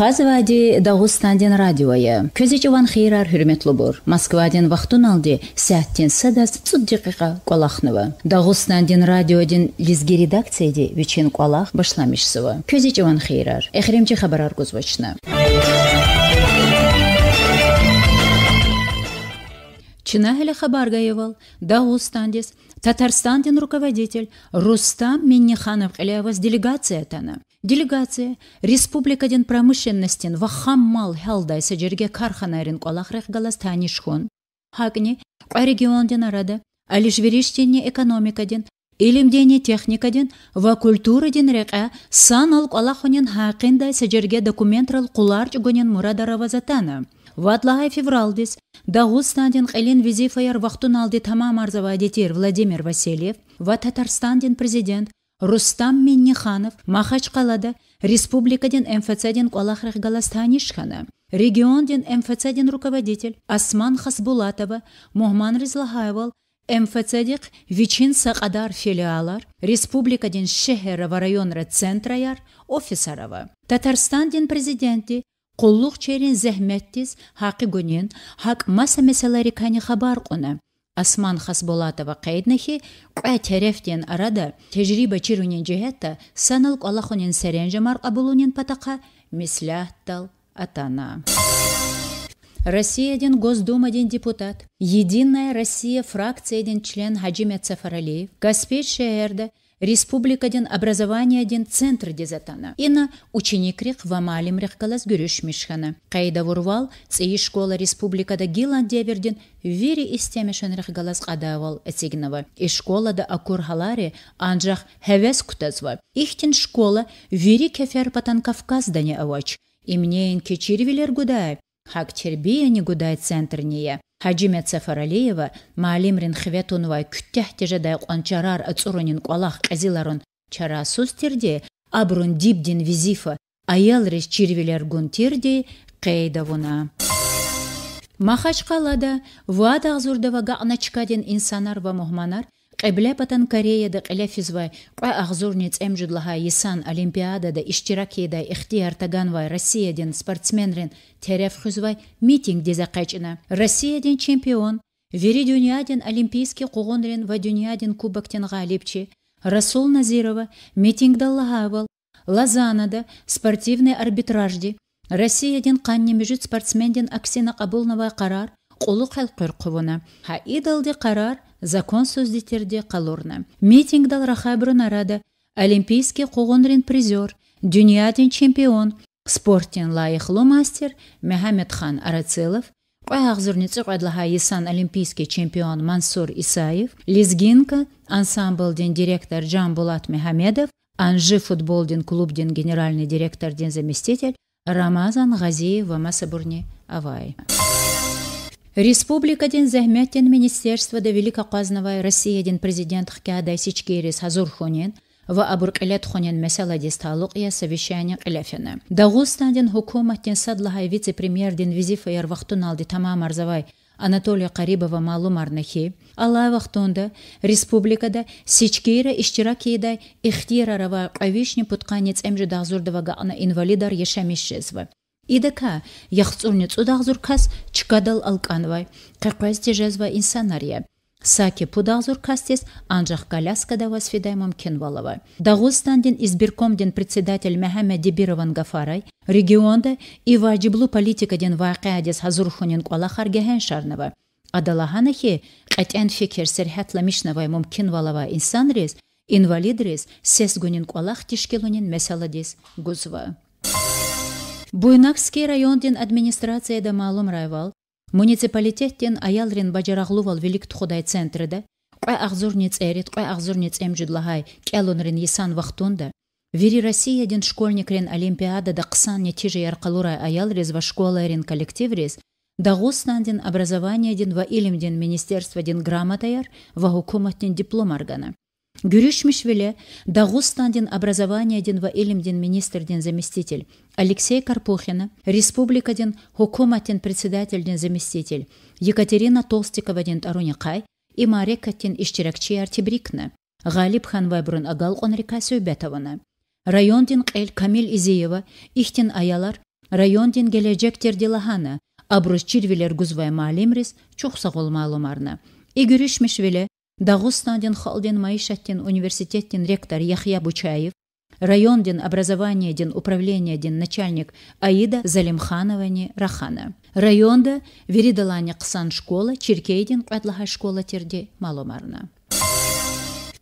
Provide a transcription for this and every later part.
Хаз вади Дагустандин радиоя. Көзечеван хейрар хүрметлі бұр. Москвадин вақтын алды сәттен сәдәс цуд декіға қолақнывы. Дагустандин радиодин лизге редакцияде вечен қолақ башламешсывы. Көзечеван хейрар. Эхремче хабарар гузвачны. Чинахеля Хабаргаевал, Дагустандис, Татарстандин руководитель Рустам Минниханов Элевас делегация тана. делегация республикадин промышленностин ва хаммал хелдайсы жерге карханарин калахрех галас таанишхон хакни куа ден арада илим экономикадин техника техникадин ва ден рэқа сан ал калахунин хакиндайсы жерге документрал куларч гунин мурадаравазатана ватлахай февралдис дагустандин қилин визифаяр вақтун алди тамам арзавадитир владимир васильев ва татарстандин президент Рустам Минниханов Махачкалада республикадин МФЦдин Калахрах Галастанишхана, региондин МФЦдин руководитель Асман Хасбулатова, Мухман Ризлахаевал, МФЦдик Вичин Сақадар филиалар, республикадин Шехерова районра центраяр офисарова. Татарстандин президенти Qulluq çerin zəhmətdiz, haqi günün, haq masa məsələləri kəni xabar qonu. Осман Хасболатова қайднахи қуа тәрефтен арада тәжірибе чирунен жеһетта саналк сәрен жамар абулунен патақа мислятал атана. Россияден госдумаден депутат. Единая Россия фракция член Хаджимет Сафаралиев. Гаспет Шеерді, республика ден образование ден центр дезатана. Ина в ва малимрех калас гүрешмешхана. Кайда вурвал цей школа республика республикада Гиландия берден вери истемешенрех галас адавал этигнава. И школада акур халари анжах хевес кутазва. Ихтин школа вери кефер патан Кавказ дане авач. Имнеен кечирвилер гудая. Хак тербия не гудай центрния. Хаджимет Сафаралиева, Маалим Ренхветунва күттәх тежедай қуанчарар ацурунин қуалақ қазиларын чара терде, абрун дибдин визифа, аялреш чирвилер гунтирде қейдавуна. Махачкалада вада ғзурдава гағначкаден инсанар ва мұхманар, Қәбіле батан Кореяда қәлі физвай, қа ағзурнец әмжудлаға есан Олимпиадада іштиракеда иқтияр тағанвай Россияден спортсменрен тәрәф хүзвай митинг деза қайчына. Россияден чемпион, вери дүниаден олимпийский қоғынрен ва дүниаден кубактен ғалипчи, Расул Назирова митинг даллағавал, Лазанада спортивный арбитражди, Россияден қанне мүжіт спортсменден Аксина Абулнава қарар, қолу қалқыр қывына. Ха идалды қарар – законсуз детерде калорна митингдал бұрын арады, олимпийский қоғонрин призер дюниятин чемпион спорттин лайыхлы мастер Хан арацелов Қойағзырницы қойдлаға Исан олимпийский чемпион Мансур Исаев, Лизгинка, ансамблден директор Джамбулат Мехамедов, Анжи футболден клубден генеральный директор ден заместитель Рамазан Газиев ва Масабурни Авай. Республика ден зәхмәттен министерство да велика казнавай ден президент хкада сичкерис хазур хонен ва абуркалет хонен мәсәлә дисталык я совещание кылафене. ден хукуматтен вице-премьер ден визифа яр вақтын алды тамам арзавай Анатолия Карибова маалым арнахи, ала вахтында республикада сечкейра иштирак ейда ихтирарова қавишни путқанец әмжі ана инвалидар ешамешезва идека яхцурни зуркас чкадал алканвай кэквэс тежезва инсанария Саки пудагзур кастес анжах коляскада дава мумкин валава. Дагустандин избиркомдин председатель Мехаме Дибирован Гафарай, регионда и ваджиблу политикадин ваақиадис хазурхунин шарныва. шарнава. Адалаханахи қатен фикер серхатла мишнавай мум валава инсан рез, инвалид рез, сесгунин куалах тишкелунин месаладис гузва буйнакский райондин администрацияда маалым райвал муниципалитеттен аялрин бажарахлувал великт худай центрида қой ахзурниц эрит кэ ахзурниц эмжидлахай рен есан вахтунда Вери рен школьникрен да қысан нетиже ярқалурай аял рез ва рен коллектив рез, образование образованиедин ва министерство министерстводин грамотаяр ва ден диплом аргана. Гюришмиш веле Дагустандин образование ден ва илимдин министр ден заместитель, Алексей Карпухина, республика ден ден председатель ден заместитель, Екатерина Толстикова ден Аруникай и Мария ден Ишчеракчи Артибрикна, Галиб Ханвайбрун Агал Онрика Сюйбетована. Район ден Кэль Камиль Изеева, Ихтин Аялар, район ден Геледжек Тердилахана, Абрус Чирвилер Гузвай Маалимрис, Чухсағол И веле Дагустандин халдин Маишаттин университеттин ректор Яхья Бучаев, райондин образованиедин управлениедин начальник Аида Залимхановани Рахана. Районда веридалани Ксан школа, Черкейдин школа терде маломарна.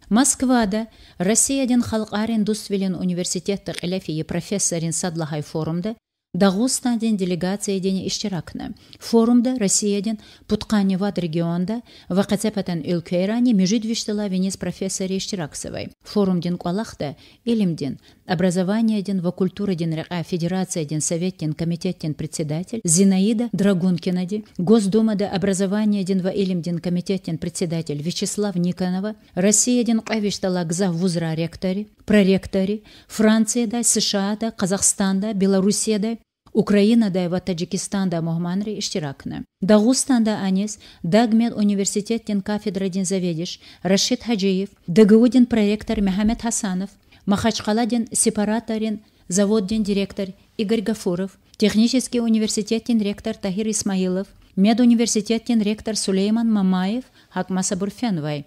Москвада Россиядин халықар индустрилин университеттар қилефии профессорин садлахай форумда Dağıstan'dan делегация iştirakını. Forumda Rossiyadan Putqanivat regionda va qatapatan өлкәйрани межид виштала венес образование iştiraksivay. Forumdin культура ilimdin, образованиедин а, федерация kulturadin совет federatsiyadin комитет komitetdin председатель Зинаида Драгункинади, Госдума да образование Госдумада образованиедин va комитет komitetdin председатель Вячеслав Никонова, Rossiyadan qavistala gza вузра ректори, проректори, Франция да Францияда, да Қазақстанда, Белоруссияда украинада ва таҷикистанда моҳманри иштиракна Дагустанда анис дагмед университеттин кафедра динзаведиш рашид ҳаҷиев дагуудин проектор меҳамед Хасанов, махачқаладин сепараторин заводдин директор игорь гафуров технический университеттин ректор таҳир исмаилов медуниверситеттин ректор сулейман мамаев ҳакмаса бурфенвай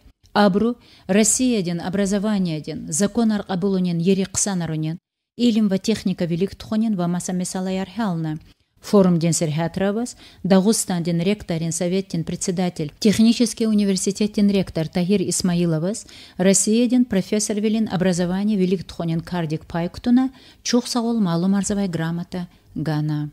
абру Россия один образование один закон аркабулунин Ерик Санарунин илм ва техника виликтхонин ва маса месалаярхялна. Форум ден Сергеатравас, Дагустан ден ректор, ден совет председатель, Технический университет ректор Тагир Исмаиловас, Россия ден профессор велин образование велик тхонен кардик пайктуна, чух саул малу марзовай грамота Гана.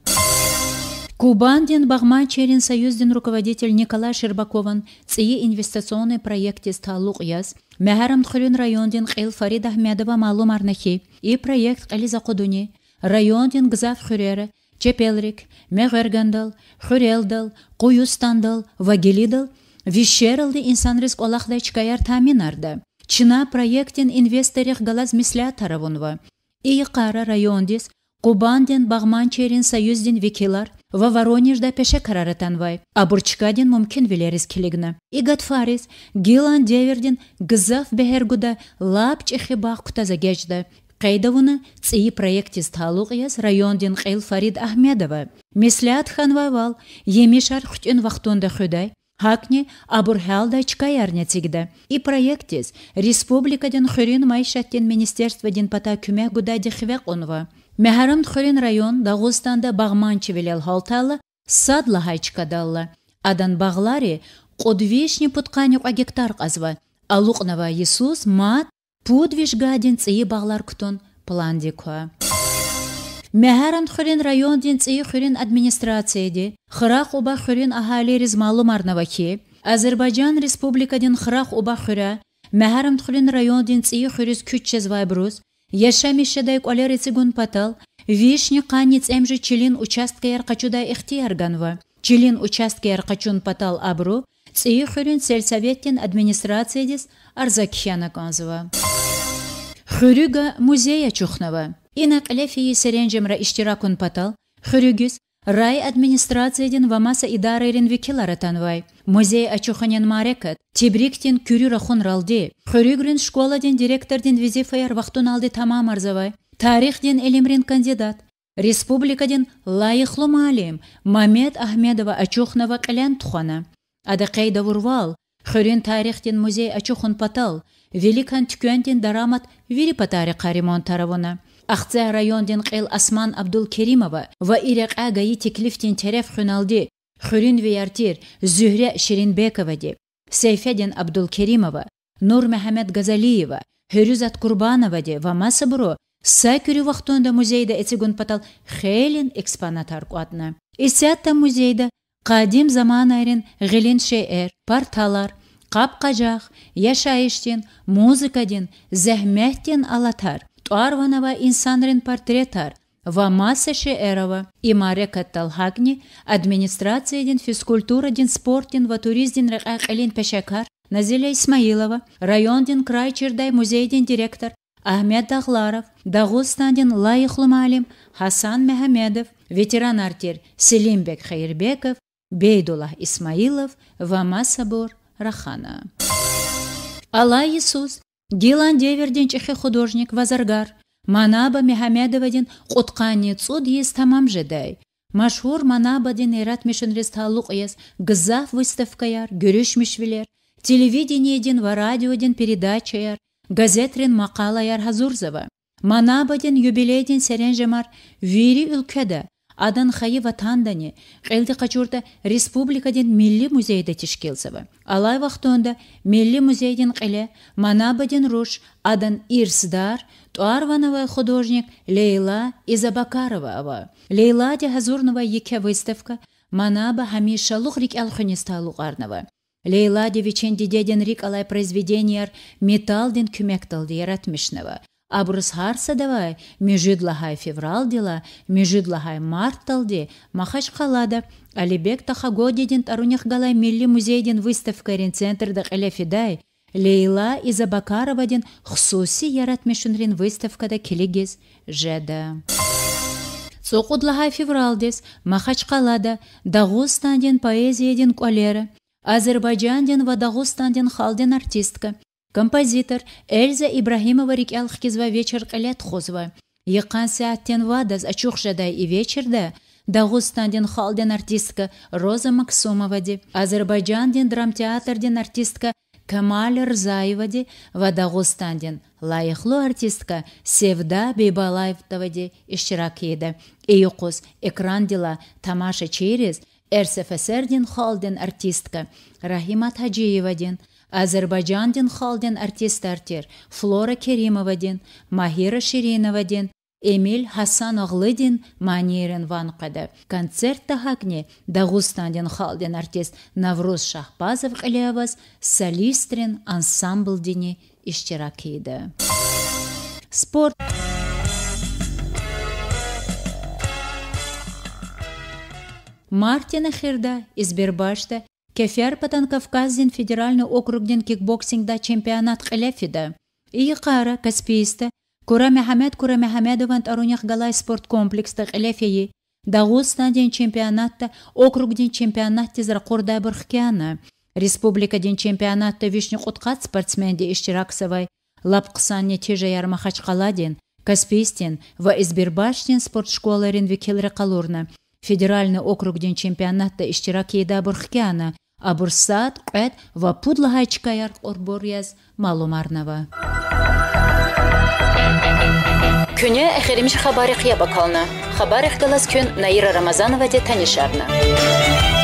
Кубандин ден Багма Черин руководитель Николай Шербакован, ци инвестиционный проект из Талук Яс, Мәһәрам Тхулин район ден Қил Фарид Ахмедова малу марнахи, и проект Ализа Кодуни, район гзав Хюрера, чепелрик, мегергандал, хюрелдал, куюстандал, вагелидал, Вишералды инсан риск олахдай чкаяр таминарды. Чина проектин инвесторих галаз мисля таравунва. И қара райондис, Кубанден векилар ва да пеше караратанвай, а бурчкаден мумкин велерис келегна. И гадфарис, гилан деверден гзав бехергуда лапч قيدونا ци проектис талуқияс райондин қил Фарид Ахмедова. Меслят ханвавал, емешар хутин вақтонда худай, хакне абурхалда чкаярня тигда. И проектис республикадин хурин майшаттин министерство дин пата күмә гудади онва. Мәһәрәм хурин район Дағыстанда бағманчы велел халталы, садла хайчкадалла. Адан бағлари Қодвешне пұтқанюк агектар қазва. Алуқнава Иисус мат пудвиш гадин цӏии баглар кутун план диква. Мәһәрән хөрен район дин ци администрацияди, Хырақ оба хөрен ахали ризмалы марнаваки, Азербайджан республика дин хырақ оба хөрә, мәһәрән хөрен район дин ци хөрис күччез вайбрус, яшамишедайк олер цигун патал, вишни канец эмже чилин участка яркачуда ихтиярганва. Чилин участка яркачун патал абру, ци хөрен сельсоветтин администрациядис арзакхяна конзва. Хүрюга музея чухнова. Инак лефии сиренжемра иштиракун патал, хөрігіз рай администрацияден вамаса идарайрен векелар атанвай. Музей ачуханен марекат, тибриктен күрюра ралди, хүрюгрен школаден директорден визифаяр вақтун алды тамам арзавай. Тарихден элемрин кандидат. Республикаден лайықлы малим Мамед Ахмедова Ачухнова клян тухана. Адақай давурвал, хүрін тарихден музей Ачухун патал, великан тüküендин дарамат вирипатари қаримон таравуна ахце райондин қел асман абдул керимова ва ирақа гаи теклифтин тереф хуналди хурин вияртир зюҳра ширинбековади сейфедин абдул керимова нур меҳамед газалиева Курбанова курбановади ва маса буро сакюри вақтунда музейда эцигун патал хелин экспонатар куатна исятта музейда қадим айрин ғилин шеэр, парталар қап қажақ яшайыштен музыкаден зәхмәттен алатар туарванова инсанрин портретар ва масса эрова и администрация талхагни администрацияден физкультураден спорттен ва туризден рақақилин пешакар назиля исмаилова районден край чердай музейден директор ахмед Дагустан дағустанден лайықлы малим, хасан Мехамедов, ветеран артер селимбек Хайрбеков, Бейдулах исмаилов ва масабор Рахана. Алла Иисус, Дилан деверден чехе художник вазаргар, Манаба Мехамедовадин қотқанне цуд ес тамам жедай. Машһур Манабадин эрат мешенрес талуқ ес гзав выставкаяр, гюрюш мишвилер, телевидениеден ва радиоден передачаяр, газетрен мақалаяр хазурзава. Манабадин юбилейден сәрен жемар вири үлкәдә хаева тандане келди качурда республикаден милли музейде тишкелсева алай вахтонда милли музейден Манаба манабаден руш адан ирсдар туарванова художник лейла изабакарова лейла де хазурнова еке выставка манаба хамишалух лухрик алхунисталугарнова лейла вечен дидеден рик алай произведениер металден күмекталды яратмишнева абрыс харса давай межид феврал дела межид лахай март талде махач қалада алибек тахагодидин тарунях галай милли музейдин выставка рен әлефидай лейла изабакаровадин хсуси яратмешунрин выставкада келегез жеда Соқудлахай февралдес, поэзия дагустандин поэзиядин колера Азербайджанден ва Дағустанден халден артистка, Композитор Эльза Ибрахимова рикәл хкизва вечер қалет хузва. Йыққан сәттен вадаз ачуқшадай и вечерді Дағустанден халден артистка Роза Максумова де, драмтеатр ден артистка Камаль Рзаева де, ва ден лайықлы артистка Севда Бейбалаевтова де ишчирак еді. Эйқос экран дела тамаша через РСФСРден халден артистка Рахимат Хаджиева дин азербайжандин халден артер флора керимоваден махира шириноваден эмиль хасан оғлыдин манерин ванқада концерт тахакне дағустандин халден артист навруз шахпазов қилиабас солистрин ансамблдине иштирак кейді. спорт мартина хирда избербашта кеферпатан кавказдин федеральный округдин кикбоксингда чемпионат хелефида и кара каспийста кура мехамед кура мехамедован тарунях галай спорт комплекста кылефии дагу стадион чемпионатта округдин чемпионат Республика курда бурхкяна республикадин чемпионатта вишни куткат спортсменди иштираксовай лапкысанне тежа ярма хачкаладин каспийстин ва избирбашдин спорт школарин викилри калурна федеральный округдин чемпионатта иштирак еда абурсад қуэт ва пудла ҳайчикаяр қорборияз маълумарнава кӯне ахиримши хабари қия бакална хабари хталас кӯн наира рамазанова де танишарна